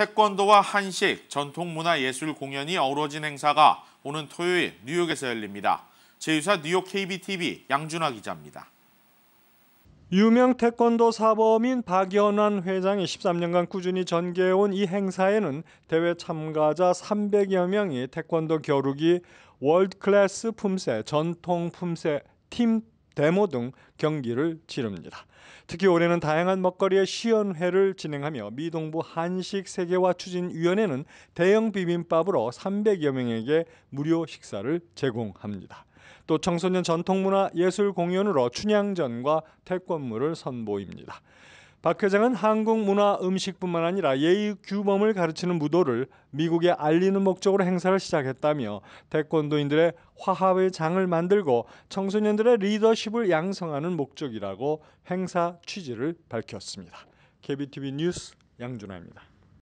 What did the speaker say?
태권도와 한식, 전통문화예술 공연이 어우러진 행사가 오는 토요일 뉴욕에서 열립니다. 제휴사 뉴욕 KBTV 양준하 기자입니다. 유명 태권도 사범인 박연환 회장이 13년간 꾸준히 전개해온 이 행사에는 대회 참가자 300여 명이 태권도 겨루기, 월드클래스 품새, 전통 품새, 팀 데모 등 경기를 치릅니다. 특히 올해는 다양한 먹거리의 시연회를 진행하며 미동부 한식 세계화 추진위원회는 대형 비빔밥으로 300여 명에게 무료 식사를 제공합니다. 또 청소년 전통문화 예술 공연으로 춘향전과 태권무를 선보입니다. 박 회장은 한국 문화 음식뿐만 아니라 예의 규범을 가르치는 무도를 미국에 알리는 목적으로 행사를 시작했다며 태권도인들의 화합의 장을 만들고 청소년들의 리더십을 양성하는 목적이라고 행사 취지를 밝혔습니다. KBTV 뉴스 양준하입니다.